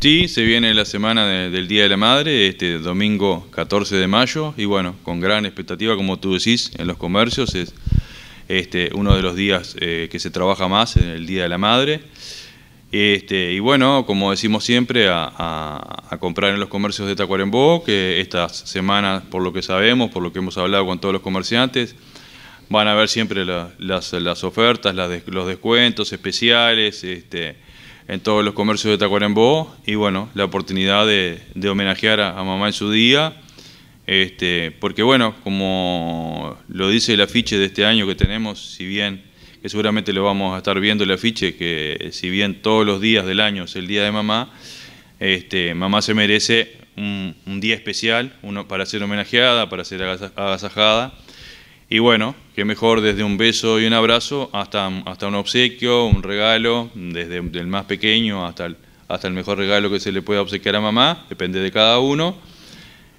Sí, se viene la semana del Día de la Madre, este domingo 14 de mayo, y bueno, con gran expectativa, como tú decís, en los comercios es este, uno de los días eh, que se trabaja más, en el Día de la Madre. Este, y bueno, como decimos siempre, a, comprar en los comercios de Tacuarembó, que estas semanas, por lo que sabemos, por lo que hemos hablado con todos los comerciantes, van a ver siempre las, ofertas, las, los descuentos especiales, este, en todos los comercios de Tacuarembó y bueno, la oportunidad de, homenajear a, mamá en su día, este, porque bueno, como lo dice el afiche de este año que tenemos, si bien, que seguramente lo vamos a estar viendo el afiche, que si bien todos los días del año es el Día de Mamá, este, mamá se merece un, un día especial uno, para ser homenajeada, para ser agasajada y bueno, qué mejor desde un beso y un abrazo hasta, hasta un obsequio, un regalo, desde el más pequeño hasta el, hasta el mejor regalo que se le pueda obsequiar a mamá, depende de cada uno.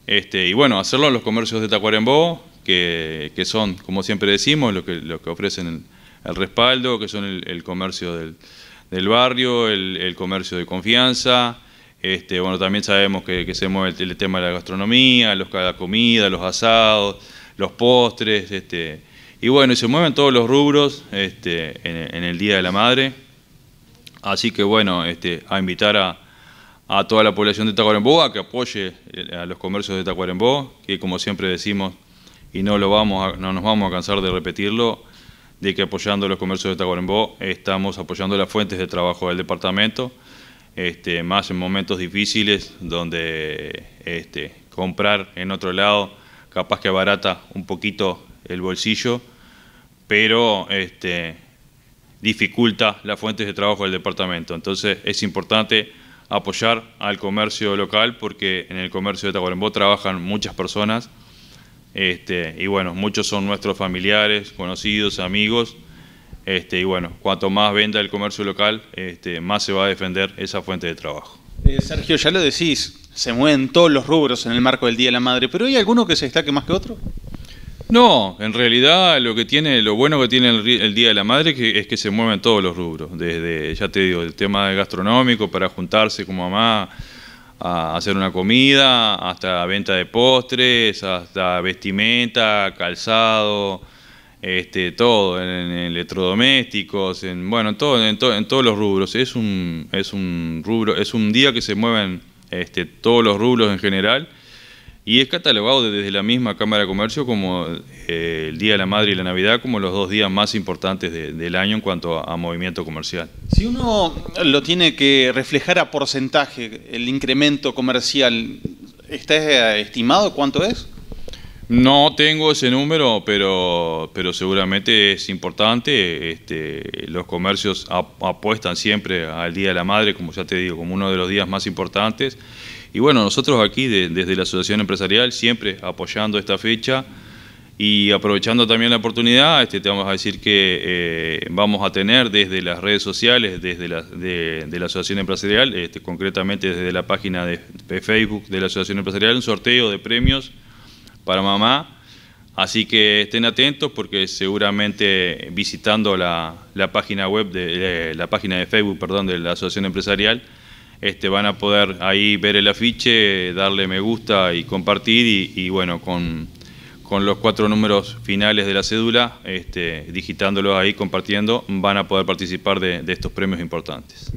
Este, y bueno, hacerlo en los comercios de Tacuarembó, que, que son, como siempre decimos, los que, que ofrecen el, respaldo, que son el, comercio del, barrio, el, comercio de confianza. Este, bueno, también sabemos que, que se mueve el, tema de la gastronomía, los, la comida, los asados los postres, este, y bueno, se mueven todos los rubros este, en, el Día de la Madre. Así que bueno, este, a invitar a, toda la población de Tacuarembó a que apoye eh, a los comercios de Tacuarembó, que como siempre decimos, y no, lo vamos no nos vamos a cansar de repetirlo, de que apoyando los comercios de Tacuarembó estamos apoyando las fuentes de trabajo del departamento, este, más en momentos difíciles donde este, comprar en otro lado capaz que abarata un poquito el bolsillo, pero este, dificulta las fuentes de trabajo del departamento. Entonces es importante apoyar al comercio local porque en el comercio de Tacuarembó trabajan muchas personas este, y bueno, muchos son nuestros familiares, conocidos, amigos. Este, y bueno, cuanto más venda el comercio local, este, más se va a defender esa fuente de trabajo. Eh, Sergio, ya lo decís, se mueven todos los rubros en el marco del Día de la Madre, pero ¿hay alguno que se destaque más que otro? No, en realidad lo que tiene, lo bueno que tiene el, Día de la Madre es que, se mueven todos los rubros, desde, ya te digo, el tema gastronómico para juntarse como mamá a hacer una comida, hasta venta de postres, hasta vestimenta, calzado, este, todo, en, electrodomésticos, en bueno, todo, en, todos los rubros. Es un, es un rubro, es un día que se mueven este, todos los rubros en general y es catalogado desde la misma Cámara de Comercio como eh, el Día de la Madre y la Navidad como los dos días más importantes del año en cuanto a, movimiento comercial. Si uno lo tiene que reflejar a porcentaje, el incremento comercial, ¿está estimado cuánto es? No tengo ese número, pero, pero seguramente es importante. Este, los comercios apuestan siempre al Día de la Madre, como ya te digo, como uno de los días más importantes. Y bueno, nosotros aquí desde la Asociación Empresarial siempre apoyando esta fecha y aprovechando también la oportunidad, este, te vamos a decir que eh, vamos a tener desde las redes sociales, desde la, de, la Asociación Empresarial, este, concretamente desde la página de Facebook de la Asociación Empresarial, un sorteo de premios para mamá. Así que estén atentos porque seguramente visitando la, la página web de eh, la página de Facebook, perdón, de la Asociación Empresarial, este, van a poder ahí ver el afiche, darle me gusta y compartir y, bueno, con, con, los cuatro números finales de la cédula, este, digitándolos ahí, compartiendo, van a poder participar de, de estos premios importantes.